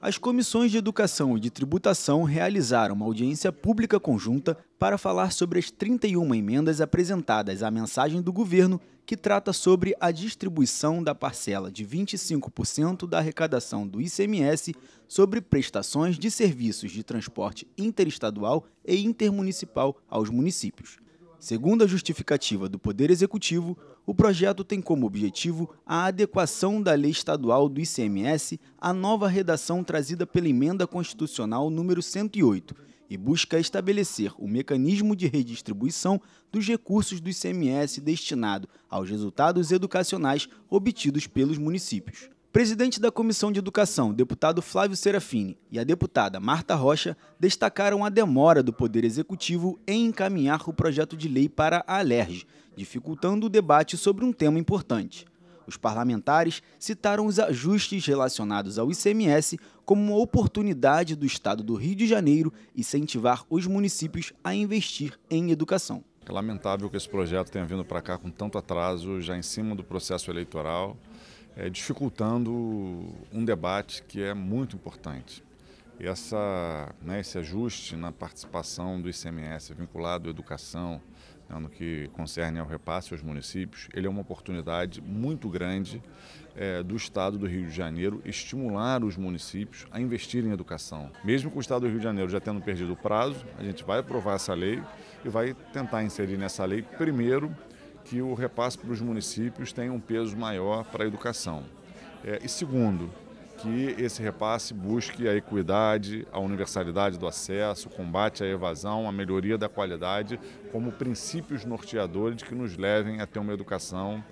As comissões de educação e de tributação realizaram uma audiência pública conjunta para falar sobre as 31 emendas apresentadas à mensagem do governo que trata sobre a distribuição da parcela de 25% da arrecadação do ICMS sobre prestações de serviços de transporte interestadual e intermunicipal aos municípios. Segundo a justificativa do Poder Executivo, o projeto tem como objetivo a adequação da lei estadual do ICMS à nova redação trazida pela emenda constitucional número 108 e busca estabelecer o mecanismo de redistribuição dos recursos do ICMS destinado aos resultados educacionais obtidos pelos municípios presidente da Comissão de Educação, deputado Flávio Serafini, e a deputada Marta Rocha destacaram a demora do Poder Executivo em encaminhar o projeto de lei para a Alerj, dificultando o debate sobre um tema importante. Os parlamentares citaram os ajustes relacionados ao ICMS como uma oportunidade do Estado do Rio de Janeiro incentivar os municípios a investir em educação. É lamentável que esse projeto tenha vindo para cá com tanto atraso, já em cima do processo eleitoral, é, dificultando um debate que é muito importante. Essa, né, esse ajuste na participação do ICMS vinculado à educação, né, no que concerne ao repasse aos municípios, ele é uma oportunidade muito grande é, do Estado do Rio de Janeiro estimular os municípios a investir em educação. Mesmo que o Estado do Rio de Janeiro já tendo perdido o prazo, a gente vai aprovar essa lei e vai tentar inserir nessa lei, primeiro, que o repasse para os municípios tenha um peso maior para a educação. É, e segundo, que esse repasse busque a equidade, a universalidade do acesso, o combate à evasão, a melhoria da qualidade como princípios norteadores que nos levem a ter uma educação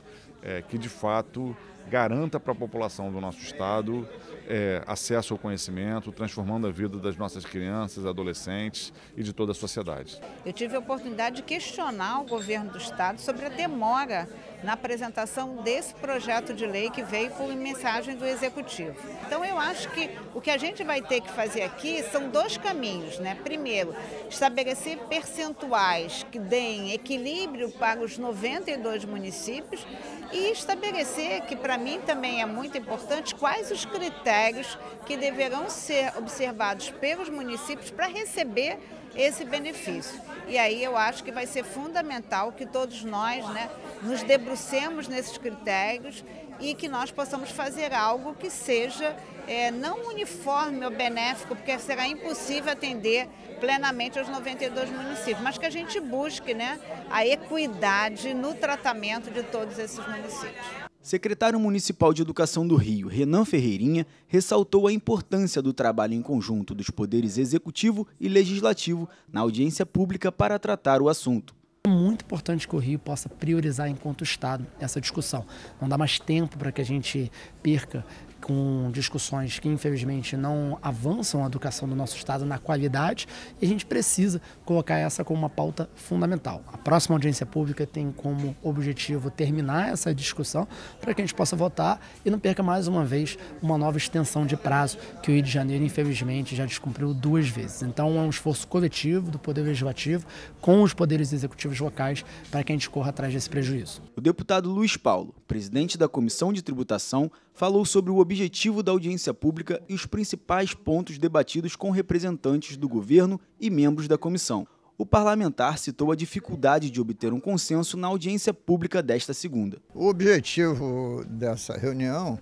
é, que de fato garanta para a população do nosso estado é, acesso ao conhecimento, transformando a vida das nossas crianças, adolescentes e de toda a sociedade. Eu tive a oportunidade de questionar o governo do estado sobre a demora na apresentação desse projeto de lei que veio por mensagem do Executivo. Então, eu acho que o que a gente vai ter que fazer aqui são dois caminhos. Né? Primeiro, estabelecer percentuais que deem equilíbrio para os 92 municípios e estabelecer, que para mim também é muito importante, quais os critérios que deverão ser observados pelos municípios para receber esse benefício. E aí eu acho que vai ser fundamental que todos nós né, nos debrucemos nesses critérios e que nós possamos fazer algo que seja é, não uniforme ou benéfico, porque será impossível atender plenamente aos 92 municípios, mas que a gente busque né, a equidade no tratamento de todos esses municípios. Secretário Municipal de Educação do Rio, Renan Ferreirinha, ressaltou a importância do trabalho em conjunto dos poderes executivo e legislativo na audiência pública para tratar o assunto. É muito importante que o Rio possa priorizar enquanto Estado essa discussão. Não dá mais tempo para que a gente perca com discussões que infelizmente não avançam a educação do nosso Estado na qualidade e a gente precisa colocar essa como uma pauta fundamental. A próxima audiência pública tem como objetivo terminar essa discussão para que a gente possa votar e não perca mais uma vez uma nova extensão de prazo que o Rio de Janeiro infelizmente já descumpriu duas vezes. Então é um esforço coletivo do Poder Legislativo com os poderes executivos locais para que a gente corra atrás desse prejuízo. O deputado Luiz Paulo, presidente da Comissão de Tributação, falou sobre o objetivo objetivo da audiência pública e os principais pontos debatidos com representantes do governo e membros da comissão. O parlamentar citou a dificuldade de obter um consenso na audiência pública desta segunda. O objetivo dessa reunião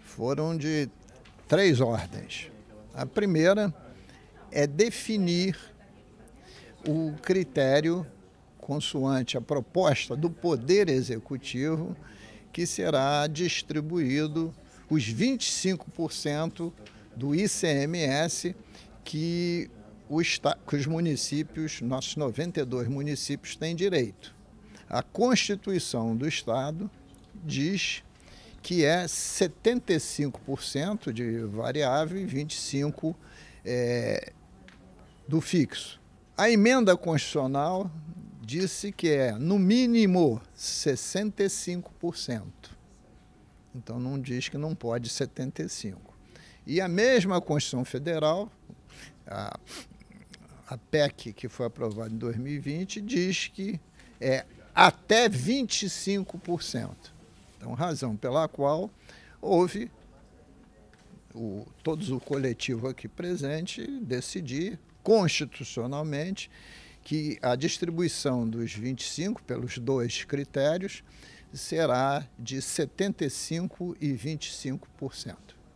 foram de três ordens. A primeira é definir o critério consoante a proposta do Poder Executivo que será distribuído os 25% do ICMS que, que os municípios, nossos 92 municípios, têm direito. A Constituição do Estado diz que é 75% de variável e 25% é, do fixo. A emenda constitucional disse que é, no mínimo, 65%. Então não diz que não pode 75. E a mesma Constituição Federal, a, a PEC que foi aprovada em 2020, diz que é até 25%. Então, razão pela qual houve o, todos o coletivo aqui presente decidir constitucionalmente que a distribuição dos 25 pelos dois critérios será de 75% e 25%.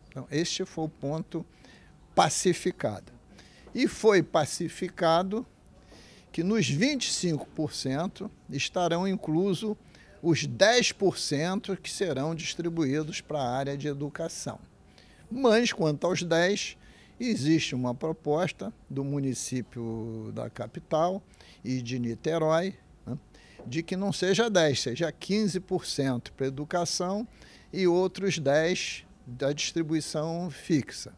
Então, este foi o ponto pacificado. E foi pacificado que nos 25% estarão incluso os 10% que serão distribuídos para a área de educação. Mas, quanto aos 10%, existe uma proposta do município da capital e de Niterói de que não seja 10%, seja 15% para educação e outros 10% da distribuição fixa.